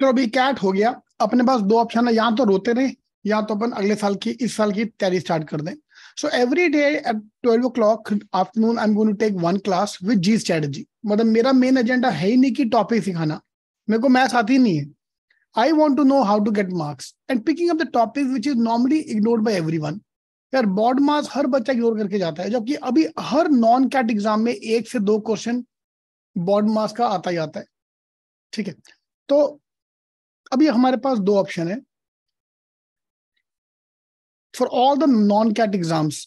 तो अभी कैट हो गया अपने पास दो ऑप्शन है यहाँ तो रोते रहे या तो अपन अगले साल की इस साल की तैयारी स्टार्ट कर दें so every day at twelve o'clock afternoon I am going to take one class with जी स्ट्रेटजी मतलब मेरा मेन एजेंडा है ही नहीं कि टॉपिक सिखाना मेरे को मैथ आती नहीं है I want to know how to get marks and picking up the topic which is normally ignored by everyone यार बॉड मार्क्स हर बच्चा इग्नोर करके जाता है जबकि अभी हर नॉन कैट एग्जाम में एक से दो क्वेश्चन बॉड मार्क्स का आता ही आता है ठीक है तो अभी हमारे पास दो ऑप्शन है for all the non CAT exams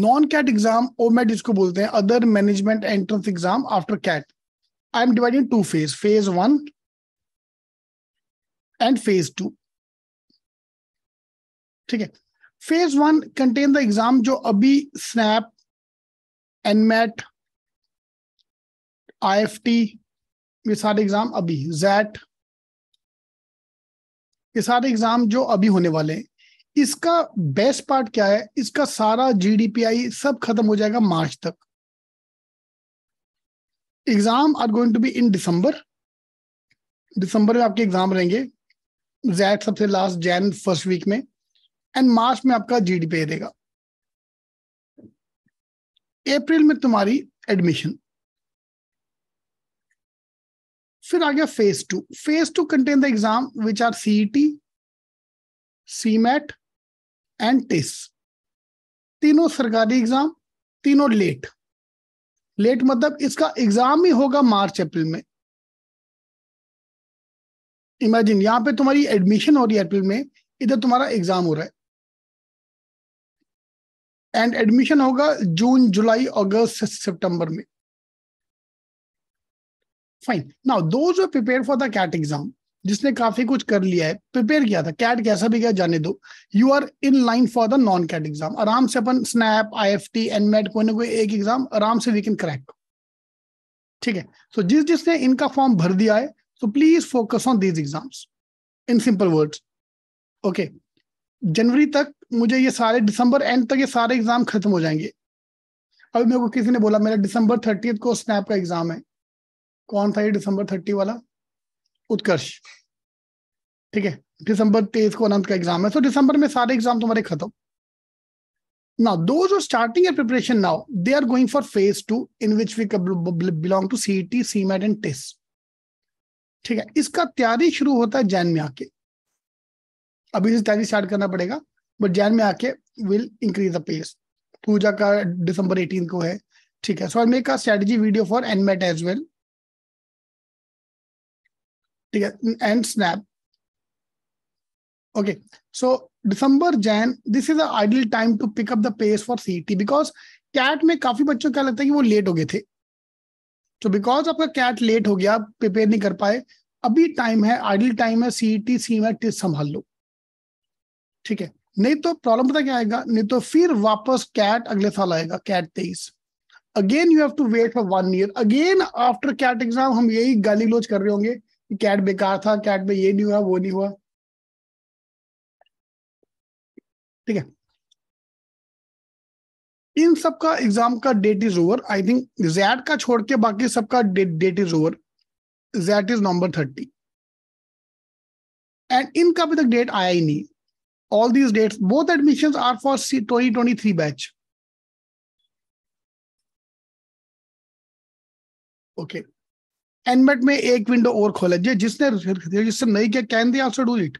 non CAT exam OMET इसको बोलते हैं other management entrance exam after CAT I am dividing two phase phase one and phase two ठीक है phase one contain the exam जो अभी SNAP NMAT I F T ये सारे exam अभी जैट ये सारे एग्जाम जो अभी होने वाले हैं इसका बेस्ट पार्ट क्या है इसका सारा जीडीपीआई सब खत्म हो जाएगा मार्च तक exam are going to be in December दिसंबर में आपके एग्जाम रहेंगे जैट सबसे लास्ट जैन फर्स्ट वीक में एंड मार्च में आपका जीडीपीआई रहेगा अप्रैल में तुम्हारी एडमिशन फिर आ गया phase two phase two contain the exam which are CET CMAT and TISS तीनों सरकारी एग्जाम तीनों लेट लेट मतलब इसका एग्जाम ही होगा मार्च अप्रैल में इमेजिन यहां पे तुम्हारी एडमिशन हो रही है अप्रैल में इधर तुम्हारा एग्जाम हो रहा है एंड एडमिशन होगा जून जुलाई अगस्त सितंबर में फाइन नाउ दो जो prepare for the CAT exam जिसने काफी कुछ कर लिया है प्रिपेयर किया था कैट कैसा भी गया जाने दो you are in line for the non CAT exam आराम से अपन SNAP I F T NMAT कोई ना कोई एक एग्जाम आराम से वी कैन क्रैक ठीक है सो so, जिस जिसने इनका फॉर्म भर दिया है so please focus on these exams in simple words okay जनवरी तक मुझे ये सारे दिसंबर एंड तक ये सारे एग्जाम खत्म हो जाएंगे अभी मेरे को किसी ने बोला मेरा दिसंबर थर्टीथ को स्नैप का एग्जाम है कौन सा ये दिसंबर थर्टी वाला उत्कर्ष ठीक है दिसंबर तेईस को अनंत का एग्जाम है सो so, दिसंबर में सारे एग्जाम तुम्हारे खत्म now those who are preparation now they are going for phase two in which we belong to C T CMAT and test ठीक है इसका तैयारी शुरू होता है जैन में आके अभी से तैयारी स्टार्ट करना पड़ेगा बट जैन में आके विल इंक्रीज द पेस पूजा का दिसंबर एटीन को है ठीक है so I make a strategy video for NMAT as well ठीक है and SNAP okay so December Jan this is an time to pickup pick up सी pace बिकॉज कैट e में काफी बच्चों क्या लगता है कि वो लेट हो गए थे तो बिकॉज आपका कैट लेट हो गया प्रिपेयर नहीं कर पाए अभी टाइम है आइडल टाइम है सीईटी सीमैट e e संभाल लो ठीक है नहीं तो प्रॉब्लम पता क्या आएगा नहीं तो फिर वापस कैट अगले साल आएगा कैट तेईस again you have to wait for one year again after CAT exam हम यही गाली लोच कर रहे होंगे कैट बेकार था कैट में ये नहीं हुआ वो नहीं हुआ ठीक है इन सबका एग्जाम का date is over I think XAT का छोड़ के बाकी सबका date is over XAT is number thirty and इनका अभी तक डेट आया ही नहीं all these date both admission are for C twenty twenty three batch okay okay. NMAT में एक विंडो और खोला जी जिसने रजिस्टर नहीं किया can they also do it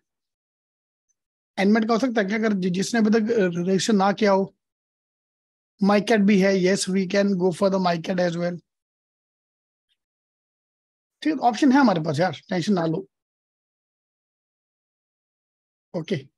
NMAT का हो सकता है क्या अगर जिसने अभी तक रजिस्टर ना किया हो माइकेट भी है yes we can go for the MICAT as well ठीक ऑप्शन है हमारे पास यार टेंशन ना लो ओके okay.